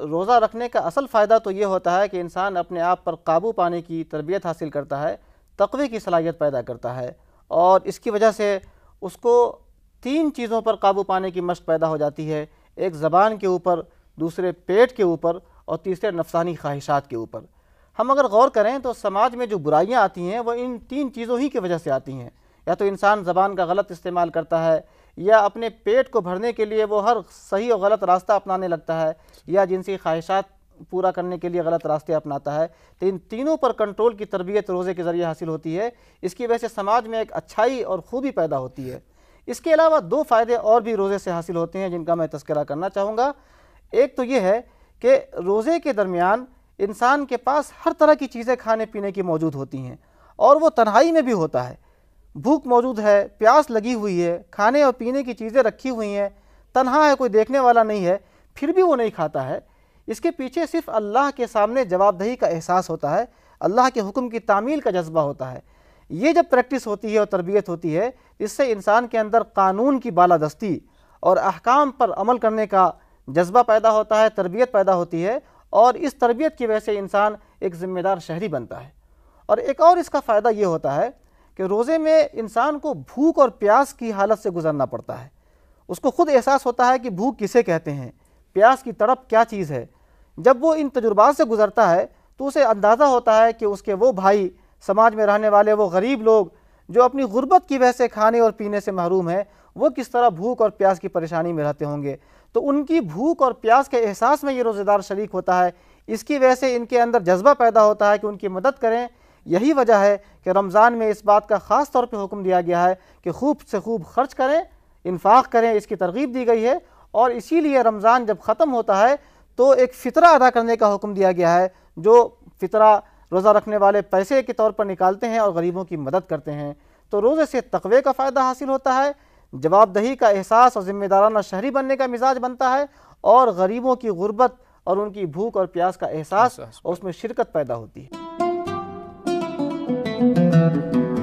रोज़ा रखने का असल फ़ायदा तो ये होता है कि इंसान अपने आप पर काबू पाने की तरबियत हासिल करता है तकवे की सलाहियत पैदा करता है और इसकी वजह से उसको तीन चीज़ों पर काबू पाने की मश्क पैदा हो जाती है एक ज़बान के ऊपर दूसरे पेट के ऊपर और तीसरे नफसानी ख्वाहिशात के ऊपर हम अगर गौर करें तो समाज में जो बुराइयाँ आती हैं वो इन तीन चीज़ों ही की वजह से आती हैं या तो इंसान ज़बान का गलत इस्तेमाल करता है या अपने पेट को भरने के लिए वो हर सही और गलत रास्ता अपनाने लगता है या जिनसी ख्वाहिशात पूरा करने के लिए गलत रास्ते अपनाता है तो इन तीनों पर कंट्रोल की तरबियत रोज़े के ज़रिए हासिल होती है इसकी वजह से समाज में एक अच्छाई और खूबी पैदा होती है इसके अलावा दो फ़ायदे और भी रोज़े से हासिल होते हैं जिनका मैं तस्करा करना चाहूँगा एक तो ये है कि रोज़े के दरमियान इंसान के पास हर तरह की चीज़ें खाने पीने की मौजूद होती हैं और वो तन्हाई में भी होता है भूख मौजूद है प्यास लगी हुई है खाने और पीने की चीज़ें रखी हुई हैं तनहा है कोई देखने वाला नहीं है फिर भी वो नहीं खाता है इसके पीछे सिर्फ अल्लाह के सामने जवाबदही का एहसास होता है अल्लाह के हुक्म की तामील का जज्बा होता है ये जब प्रैक्टिस होती है और तरबियत होती है इससे इंसान के अंदर कानून की बालादस्ती और अहकाम पर अमल करने का जज्बा पैदा होता है तरबियत पैदा होती है और इस तरबियत की वजह से इंसान एक ज़िम्मेदार शहरी बनता है और एक और इसका फ़ायदा ये होता है कि रोज़े में इंसान को भूख और प्यास की हालत से गुजरना पड़ता है उसको खुद एहसास होता है कि भूख किसे कहते हैं प्यास की तड़प क्या चीज़ है जब वो इन तजुर्बात से गुज़रता है तो उसे अंदाज़ा होता है कि उसके वो भाई समाज में रहने वाले वो गरीब लोग जो अपनी गुर्बत की वजह से खाने और पीने से महरूम हैं वो किस तरह भूख और प्यास की परेशानी में रहते होंगे तो उनकी भूख और प्यास के एहसास में ये रोज़ेदार शरीक होता है इसकी वजह से इनके अंदर जज्बा पैदा होता है कि उनकी मदद करें यही वजह है कि रमज़ान में इस बात का ख़ास तौर पर हुक्म दिया गया है कि खूब से खूब खर्च करें इन्फाक करें इसकी तरगीब दी गई है और इसीलिए रमज़ान जब ख़त्म होता है तो एक फ़ितरा अदा करने का हुक्म दिया गया है जो फ़ितरा रोज़ा रखने वाले पैसे के तौर पर निकालते हैं और गरीबों की मदद करते हैं तो रोज़े से तकवे का फ़ायदा हासिल होता है जवाबदही का एहसास और ज़िम्मेदाराना शहरी बनने का मिजाज बनता है और गरीबों की गुर्बत और उनकी भूख और प्यास का एहसास और उसमें शिरकत पैदा होती है thank you